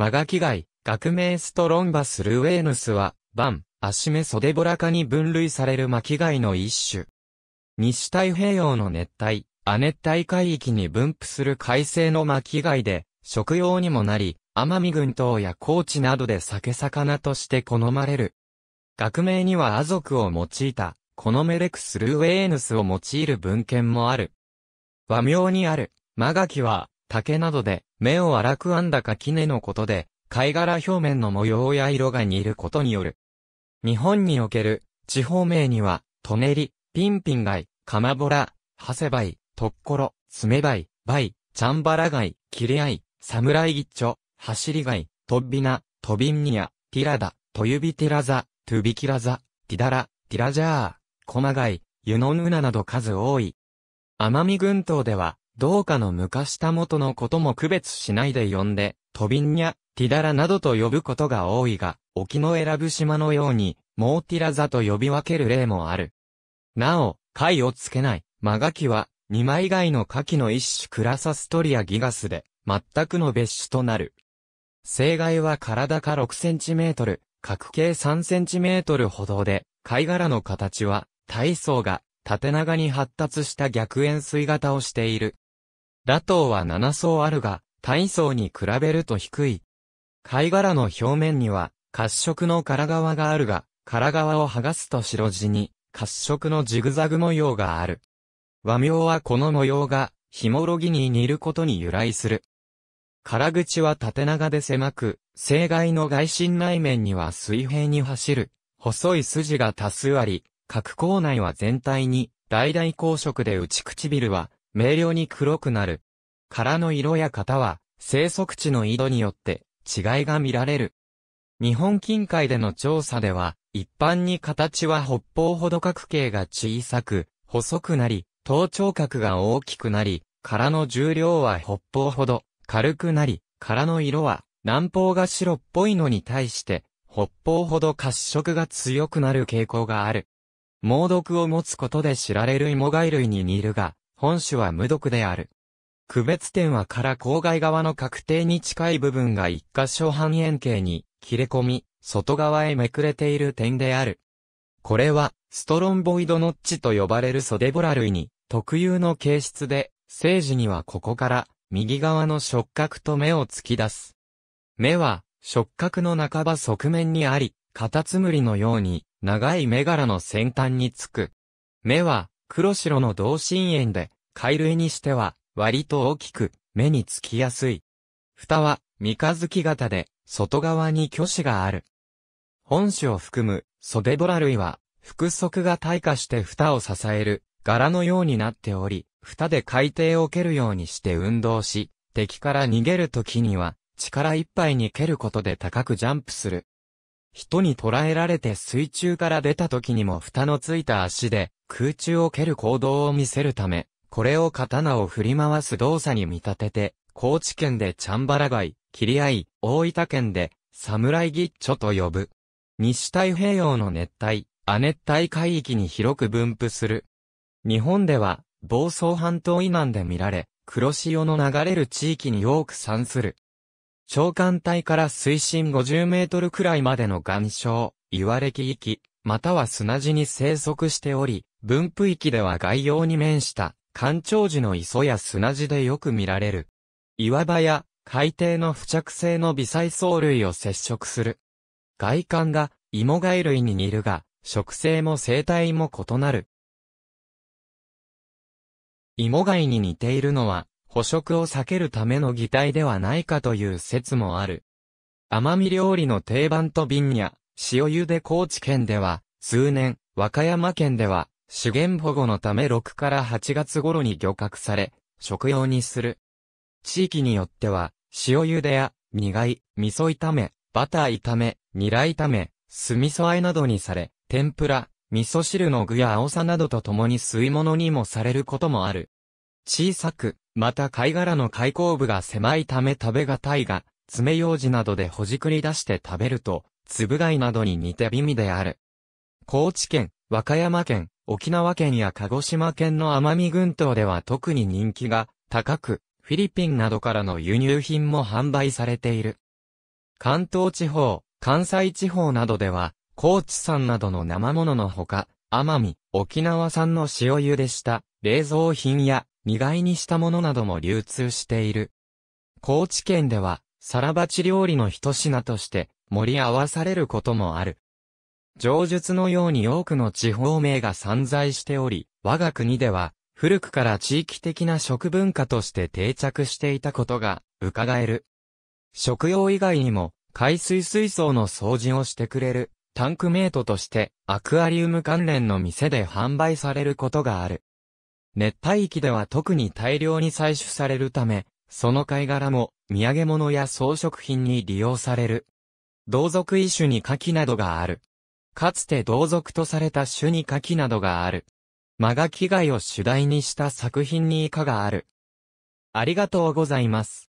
マガキガイ、学名ストロンバスルウェーヌスは、バン、アシメソデボラ科に分類される巻貝の一種。西太平洋の熱帯、亜熱帯海域に分布する海生の巻貝で、食用にもなり、奄美群島や高知などで酒魚として好まれる。学名にはア族を用いた、コノメレクスルウェーヌスを用いる文献もある。和名にある、マガキは、竹などで、目を荒く編んだ垣根のことで、貝殻表面の模様や色が似ることによる。日本における地方名には、トネリ、ピンピン貝、カマボラ、ハセバイ、トッコロ、スメバイ、バイ、チャンバラ貝、キレアイ、サムライギッチョ、ハシリ貝、トッビナ、トビンニア、ティラダ、トユビティラザ、トゥビキラザ、ティダラ、ティラジャー、コマガイ、ユノヌナなど数多い。奄美群島では、どうかの昔たもとのことも区別しないで呼んで、トビンニャ、ティダラなどと呼ぶことが多いが、沖の選ぶ島のように、モーティラザと呼び分ける例もある。なお、貝をつけない、マガキは、二枚貝の牡蠣の一種クラサストリアギガスで、全くの別種となる。生貝は体か6センチメートル、角形3センチメートルほどで、貝殻の形は、体層が縦長に発達した逆円錐型をしている。ラトウは7層あるが、体層に比べると低い。貝殻の表面には、褐色の殻側があるが、殻側を剥がすと白地に、褐色のジグザグ模様がある。和名はこの模様が、ヒモロギに似ることに由来する。殻口は縦長で狭く、正外の外心内面には水平に走る、細い筋が多数あり、角口内は全体に、大々光色で内唇は、明瞭に黒くなる。殻の色や型は、生息地の緯度によって違いが見られる。日本近海での調査では、一般に形は北方ほど角形が小さく、細くなり、頭頂角が大きくなり、殻の重量は北方ほど軽くなり、殻の色は南方が白っぽいのに対して、北方ほど褐色が強くなる傾向がある。猛毒を持つことで知られる芋貝類に似るが、本種は無毒である。区別点はから郊外側の確定に近い部分が一箇所半円形に切れ込み、外側へめくれている点である。これは、ストロンボイドノッチと呼ばれるソデボラ類に特有の形質で、生時にはここから右側の触角と目を突き出す。目は触角の半ば側面にあり、カタツムリのように長い目柄の先端につく。目は黒白の同心円で、貝類にしては、割と大きく、目につきやすい。蓋は、三日月型で、外側に巨子がある。本種を含む、袖ボラ類は、複足が退化して蓋を支える、柄のようになっており、蓋で海底を蹴るようにして運動し、敵から逃げる時には、力いっぱいに蹴ることで高くジャンプする。人に捕らえられて水中から出た時にも蓋のついた足で、空中を蹴る行動を見せるため、これを刀を振り回す動作に見立てて、高知県でチャンバラ街、切り合い、大分県で、サムライギッチョと呼ぶ。西太平洋の熱帯、亜熱帯海域に広く分布する。日本では、房総半島以南で見られ、黒潮の流れる地域に多く産する。長官帯から水深50メートルくらいまでの岩礁、岩歴域、または砂地に生息しており、分布域では外洋に面した干潮時の磯や砂地でよく見られる。岩場や海底の付着性の微細藻類を接触する。外観が芋貝類に似るが、食性も生態も異なる。芋貝に似ているのは、捕食を避けるための擬態ではないかという説もある。甘み料理の定番と瓶や、塩茹で高知県では、数年、和歌山県では、資源保護のため6から8月頃に漁獲され、食用にする。地域によっては、塩茹でや、苦い、味噌炒め、バター炒め、ニラ炒め、酢味噌和えなどにされ、天ぷら、味噌汁の具や青さなどと共に吸い物にもされることもある。小さく、また貝殻の開口部が狭いため食べがたいが、爪楊枝などでほじくり出して食べると、つぶ貝などに似て美味である。高知県、和歌山県、沖縄県や鹿児島県の奄美群島では特に人気が高く、フィリピンなどからの輸入品も販売されている。関東地方、関西地方などでは、高知産などの生物のほか、奄美、沖縄産の塩茹でした冷蔵品や苦いにしたものなども流通している。高知県では、皿鉢料理の一品として盛り合わされることもある。上述のように多くの地方名が散在しており、我が国では、古くから地域的な食文化として定着していたことが、伺える。食用以外にも、海水水槽の掃除をしてくれる、タンクメイトとして、アクアリウム関連の店で販売されることがある。熱帯域では特に大量に採取されるため、その貝殻も、土産物や装飾品に利用される。同族異種に牡蠣などがある。かつて同族とされた種に書きなどがある。マガキガイを主題にした作品に以下がある。ありがとうございます。